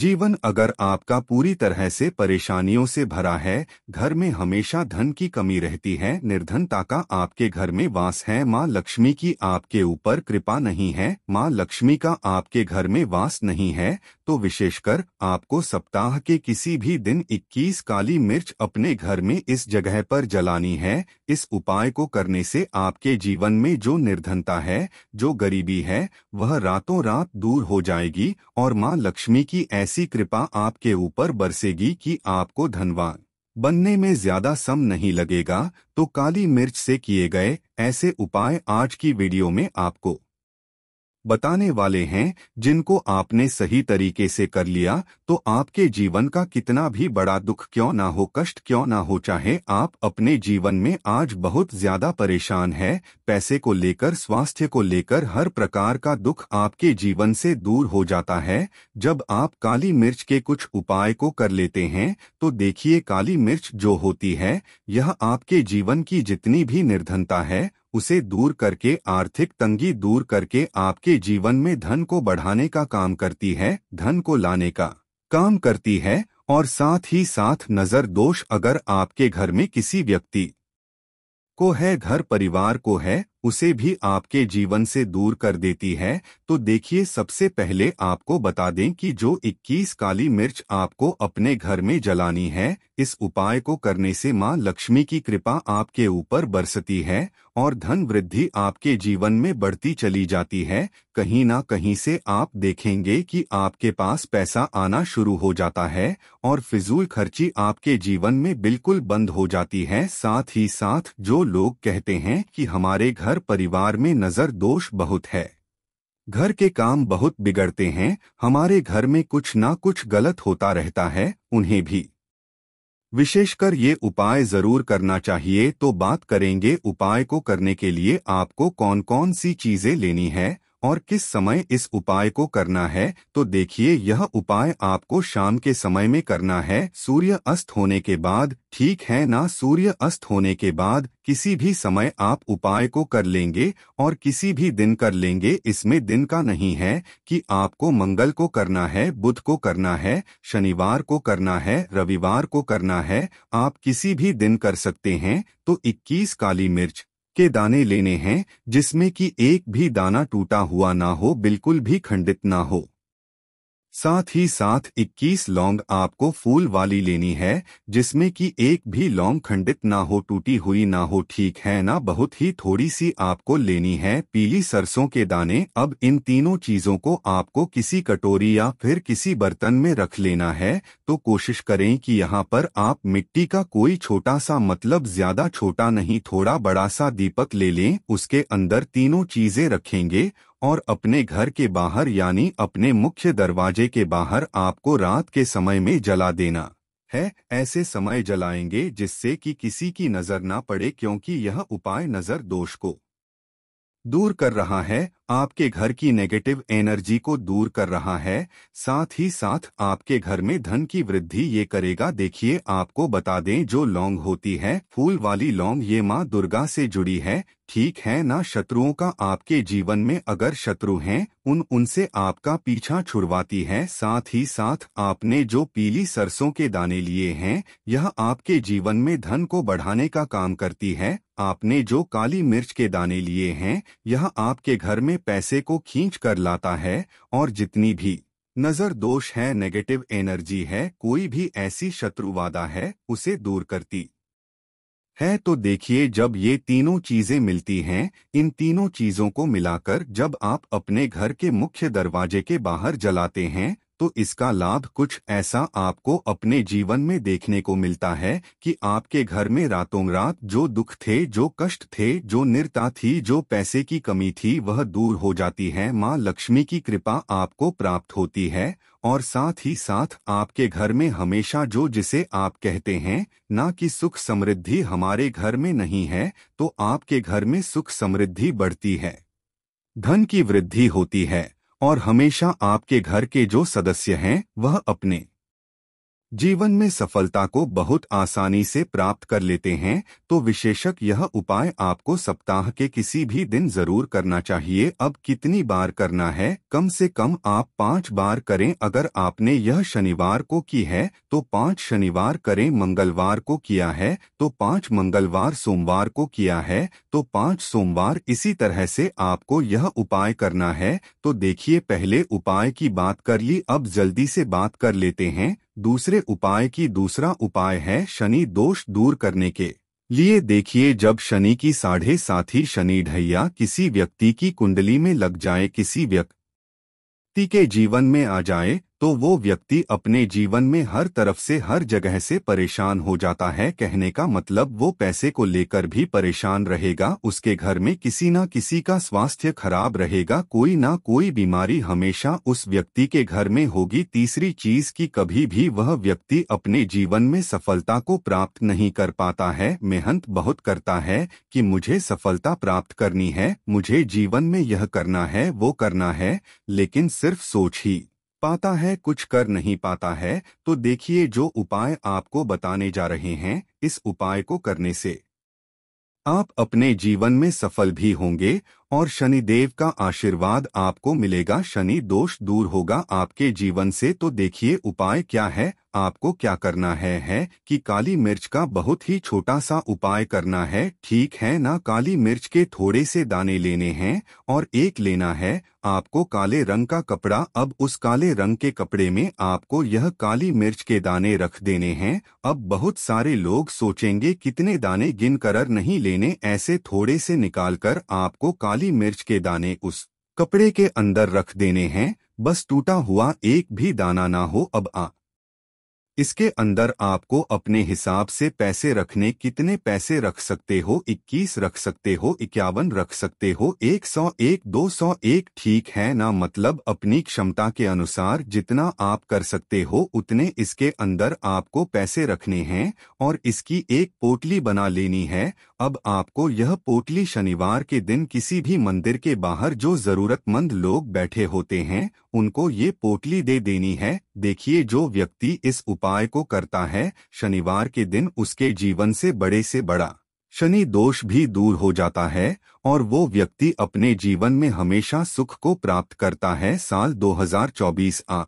जीवन अगर आपका पूरी तरह से परेशानियों से भरा है घर में हमेशा धन की कमी रहती है निर्धनता का आपके घर में वास है माँ लक्ष्मी की आपके ऊपर कृपा नहीं है माँ लक्ष्मी का आपके घर में वास नहीं है तो विशेषकर आपको सप्ताह के किसी भी दिन 21 काली मिर्च अपने घर में इस जगह पर जलानी है इस उपाय को करने से आपके जीवन में जो निर्धनता है जो गरीबी है वह रातों रात दूर हो जाएगी और माँ लक्ष्मी की ऐसी कृपा आपके ऊपर बरसेगी कि आपको धनवान बनने में ज्यादा सम नहीं लगेगा तो काली मिर्च से किए गए ऐसे उपाय आज की वीडियो में आपको बताने वाले हैं जिनको आपने सही तरीके से कर लिया तो आपके जीवन का कितना भी बड़ा दुख क्यों ना हो कष्ट क्यों ना हो चाहे आप अपने जीवन में आज बहुत ज्यादा परेशान है पैसे को लेकर स्वास्थ्य को लेकर हर प्रकार का दुख आपके जीवन से दूर हो जाता है जब आप काली मिर्च के कुछ उपाय को कर लेते हैं तो देखिए काली मिर्च जो होती है यह आपके जीवन की जितनी भी निर्धनता है उसे दूर करके आर्थिक तंगी दूर करके आपके जीवन में धन को बढ़ाने का काम करती है धन को लाने का काम करती है और साथ ही साथ नजर दोष अगर आपके घर में किसी व्यक्ति को है घर परिवार को है उसे भी आपके जीवन से दूर कर देती है तो देखिए सबसे पहले आपको बता दें कि जो 21 काली मिर्च आपको अपने घर में जलानी है इस उपाय को करने से मां लक्ष्मी की कृपा आपके ऊपर बरसती है और धन वृद्धि आपके जीवन में बढ़ती चली जाती है कहीं ना कहीं से आप देखेंगे कि आपके पास पैसा आना शुरू हो जाता है और फिजूल खर्ची आपके जीवन में बिल्कुल बंद हो जाती है साथ ही साथ जो लोग कहते हैं कि हमारे घर परिवार में नज़र दोष बहुत है घर के काम बहुत बिगड़ते हैं हमारे घर में कुछ ना कुछ गलत होता रहता है उन्हें भी विशेषकर ये उपाय जरूर करना चाहिए तो बात करेंगे उपाय को करने के लिए आपको कौन कौन सी चीजें लेनी है और किस समय इस उपाय को करना है तो देखिए यह उपाय आपको शाम के समय में करना है सूर्य अस्त होने के बाद ठीक है ना सूर्य अस्त होने के बाद किसी भी समय आप उपाय को कर लेंगे और किसी भी दिन कर लेंगे इसमें दिन का नहीं है कि आपको मंगल को करना है बुध को करना है शनिवार को करना है रविवार को करना है आप किसी भी दिन कर सकते हैं तो 21 काली मिर्च के दाने लेने हैं जिसमें कि एक भी दाना टूटा हुआ ना हो बिल्कुल भी खंडित ना हो साथ ही साथ 21 लौंग आपको फूल वाली लेनी है जिसमें कि एक भी लौंग खंडित ना हो टूटी हुई ना हो ठीक है ना बहुत ही थोड़ी सी आपको लेनी है पीली सरसों के दाने अब इन तीनों चीज़ों को आपको किसी कटोरी या फिर किसी बर्तन में रख लेना है तो कोशिश करें कि यहाँ पर आप मिट्टी का कोई छोटा सा मतलब ज़्यादा छोटा नहीं थोड़ा बड़ा सा दीपक ले लें उसके अंदर तीनों चीज़ें रखेंगे और अपने घर के बाहर यानी अपने मुख्य दरवाजे के बाहर आपको रात के समय में जला देना है ऐसे समय जलाएंगे जिससे कि किसी की नज़र ना पड़े क्योंकि यह उपाय नज़र दोष को दूर कर रहा है आपके घर की नेगेटिव एनर्जी को दूर कर रहा है साथ ही साथ आपके घर में धन की वृद्धि ये करेगा देखिए आपको बता दें जो लौंग होती है फूल वाली लौंग ये माँ दुर्गा से जुड़ी है ठीक है ना शत्रुओं का आपके जीवन में अगर शत्रु हैं उन उनसे आपका पीछा छुड़वाती है साथ ही साथ आपने जो पीली सरसों के दाने लिए हैं यह आपके जीवन में धन को बढ़ाने का काम करती है आपने जो काली मिर्च के दाने लिए हैं यह आपके घर में पैसे को खींच कर लाता है और जितनी भी नज़र दोष है नेगेटिव एनर्जी है कोई भी ऐसी शत्रुवादा है उसे दूर करती है तो देखिए जब ये तीनों चीज़ें मिलती हैं इन तीनों चीज़ों को मिलाकर जब आप अपने घर के मुख्य दरवाजे के बाहर जलाते हैं तो इसका लाभ कुछ ऐसा आपको अपने जीवन में देखने को मिलता है कि आपके घर में रातों रात जो दुख थे जो कष्ट थे जो निरता थी जो पैसे की कमी थी वह दूर हो जाती है माँ लक्ष्मी की कृपा आपको प्राप्त होती है और साथ ही साथ आपके घर में हमेशा जो जिसे आप कहते हैं ना कि सुख समृद्धि हमारे घर में नहीं है तो आपके घर में सुख समृद्धि बढ़ती है धन की वृद्धि होती है और हमेशा आपके घर के जो सदस्य हैं वह अपने जीवन में सफलता को बहुत आसानी से प्राप्त कर लेते हैं तो विशेषक यह उपाय आपको सप्ताह के किसी भी दिन जरूर करना चाहिए अब कितनी बार करना है कम से कम आप पाँच बार करें अगर आपने यह शनिवार को की है तो पाँच शनिवार करें मंगलवार को किया है तो पाँच मंगलवार सोमवार को किया है तो पाँच सोमवार इसी तरह से आपको यह उपाय करना है तो देखिए पहले उपाय की बात करिए अब जल्दी से बात कर लेते हैं दूसरे उपाय की दूसरा उपाय है शनि दोष दूर करने के लिए देखिए जब शनि की साढ़े साथी शनि ढैया किसी व्यक्ति की कुंडली में लग जाए किसी व्यक्ति के जीवन में आ जाए तो वो व्यक्ति अपने जीवन में हर तरफ से हर जगह से परेशान हो जाता है कहने का मतलब वो पैसे को लेकर भी परेशान रहेगा उसके घर में किसी न किसी का स्वास्थ्य खराब रहेगा कोई ना कोई बीमारी हमेशा उस व्यक्ति के घर में होगी तीसरी चीज की कभी भी वह व्यक्ति अपने जीवन में सफलता को प्राप्त नहीं कर पाता है मेहनत बहुत करता है कि मुझे सफलता प्राप्त करनी है मुझे जीवन में यह करना है वो करना है लेकिन सिर्फ सोच ही पाता है कुछ कर नहीं पाता है तो देखिए जो उपाय आपको बताने जा रहे हैं इस उपाय को करने से आप अपने जीवन में सफल भी होंगे और शनि देव का आशीर्वाद आपको मिलेगा शनि दोष दूर होगा आपके जीवन से तो देखिए उपाय क्या है आपको क्या करना है है कि काली मिर्च का बहुत ही छोटा सा उपाय करना है ठीक है ना काली मिर्च के थोड़े से दाने लेने हैं और एक लेना है आपको काले रंग का कपड़ा अब उस काले रंग के कपड़े में आपको यह काली मिर्च के दाने रख देने हैं अब बहुत सारे लोग सोचेंगे कितने दाने गिन करर नहीं लेने ऐसे थोड़े से निकाल कर आपको काली मिर्च के दाने उस कपड़े के अंदर रख देने हैं बस टूटा हुआ एक भी दाना ना हो अब आ इसके अंदर आपको अपने हिसाब से पैसे रखने कितने पैसे रख सकते हो 21 रख सकते हो इक्यावन रख सकते हो 101 201 ठीक है ना मतलब अपनी क्षमता के अनुसार जितना आप कर सकते हो उतने इसके अंदर आपको पैसे रखने हैं और इसकी एक पोटली बना लेनी है अब आपको यह पोटली शनिवार के दिन किसी भी मंदिर के बाहर जो जरूरतमंद लोग बैठे होते हैं उनको ये पोटली दे देनी है देखिए जो व्यक्ति इस उपाय को करता है शनिवार के दिन उसके जीवन से बड़े से बड़ा शनि दोष भी दूर हो जाता है और वो व्यक्ति अपने जीवन में हमेशा सुख को प्राप्त करता है साल 2024 आ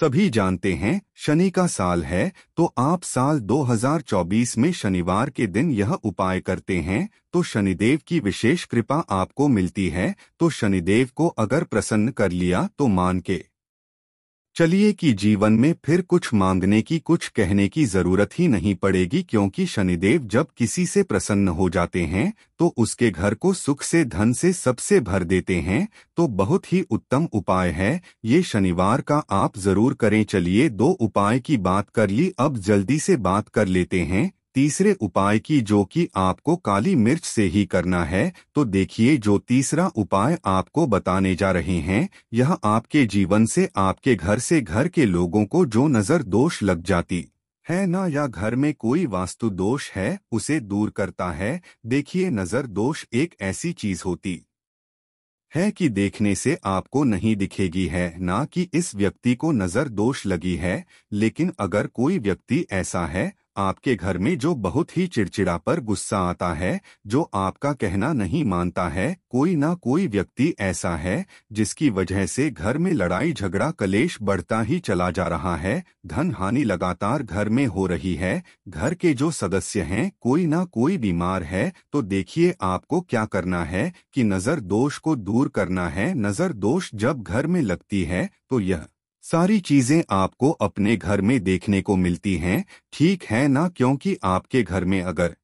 सभी जानते हैं शनि का साल है तो आप साल 2024 में शनिवार के दिन यह उपाय करते हैं तो शनिदेव की विशेष कृपा आपको मिलती है तो शनिदेव को अगर प्रसन्न कर लिया तो मान के चलिए कि जीवन में फिर कुछ मांगने की कुछ कहने की जरूरत ही नहीं पड़ेगी क्योंकि शनिदेव जब किसी से प्रसन्न हो जाते हैं तो उसके घर को सुख से धन से सबसे भर देते हैं तो बहुत ही उत्तम उपाय है ये शनिवार का आप जरूर करें चलिए दो उपाय की बात कर ली अब जल्दी से बात कर लेते हैं तीसरे उपाय की जो कि आपको काली मिर्च से ही करना है तो देखिए जो तीसरा उपाय आपको बताने जा रहे हैं यह आपके जीवन से आपके घर से घर के लोगों को जो नज़र दोष लग जाती है ना या घर में कोई वास्तु दोष है उसे दूर करता है देखिए नज़र दोष एक ऐसी चीज होती है कि देखने से आपको नहीं दिखेगी है ना कि इस व्यक्ति को नज़र दोष लगी है लेकिन अगर कोई व्यक्ति ऐसा है आपके घर में जो बहुत ही चिड़चिड़ा पर गुस्सा आता है जो आपका कहना नहीं मानता है कोई ना कोई व्यक्ति ऐसा है जिसकी वजह से घर में लड़ाई झगड़ा कलेश बढ़ता ही चला जा रहा है धन हानि लगातार घर में हो रही है घर के जो सदस्य हैं कोई ना कोई बीमार है तो देखिए आपको क्या करना है कि नज़र दोष को दूर करना है नज़र दोष जब घर में लगती है तो यह सारी चीजें आपको अपने घर में देखने को मिलती हैं ठीक है ना क्योंकि आपके घर में अगर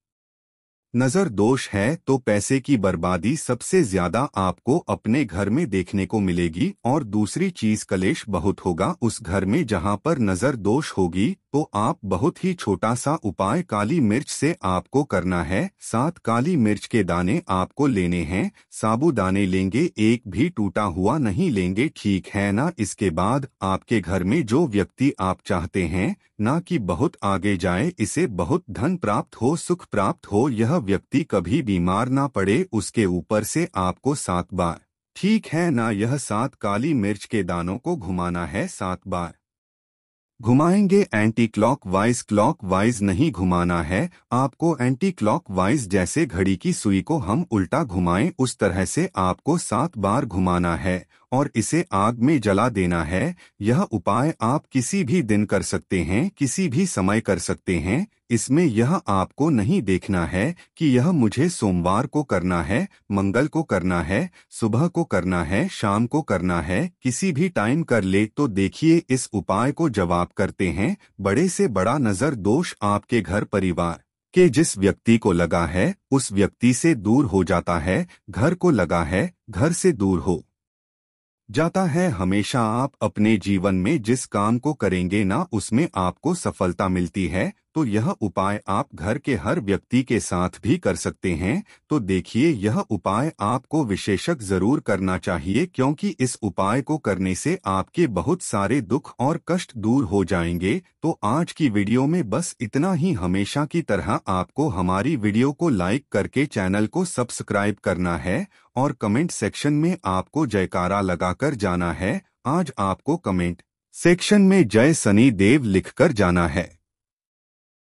नज़र दोष है तो पैसे की बर्बादी सबसे ज्यादा आपको अपने घर में देखने को मिलेगी और दूसरी चीज़ कलेश बहुत होगा उस घर में जहां पर नज़र दोष होगी तो आप बहुत ही छोटा सा उपाय काली मिर्च से आपको करना है सात काली मिर्च के दाने आपको लेने हैं साबुदाने लेंगे एक भी टूटा हुआ नहीं लेंगे ठीक है ना इसके बाद आपके घर में जो व्यक्ति आप चाहते हैं ना कि बहुत आगे जाए इसे बहुत धन प्राप्त हो सुख प्राप्त हो यह व्यक्ति कभी बीमार ना पड़े उसके ऊपर से आपको सात बार ठीक है ना यह सात काली मिर्च के दानों को घुमाना है सात बार घुमाएंगे anticlockwise clockwise नहीं घुमाना है आपको एंटी क्लॉक वाइज जैसे घड़ी की सुई को हम उल्टा घुमाएं उस तरह से आपको सात बार घुमाना है और इसे आग में जला देना है यह उपाय आप किसी भी दिन कर सकते हैं किसी भी समय कर सकते हैं इसमें यह आपको नहीं देखना है कि यह मुझे सोमवार को करना है मंगल को करना है सुबह को करना है शाम को करना है किसी भी टाइम कर ले तो देखिए इस उपाय को जवाब करते हैं बड़े से बड़ा नज़र दोष आपके घर परिवार के जिस व्यक्ति को लगा है उस व्यक्ति से दूर हो जाता है घर को लगा है घर से दूर हो जाता है हमेशा आप अपने जीवन में जिस काम को करेंगे ना उसमें आपको सफलता मिलती है तो यह उपाय आप घर के हर व्यक्ति के साथ भी कर सकते हैं तो देखिए यह उपाय आपको विशेषक जरूर करना चाहिए क्योंकि इस उपाय को करने से आपके बहुत सारे दुख और कष्ट दूर हो जाएंगे तो आज की वीडियो में बस इतना ही हमेशा की तरह आपको हमारी वीडियो को लाइक करके चैनल को सब्सक्राइब करना है और कमेंट सेक्शन में आपको जयकारा लगाकर जाना है आज आपको कमेंट सेक्शन में जय सनी देव लिखकर जाना है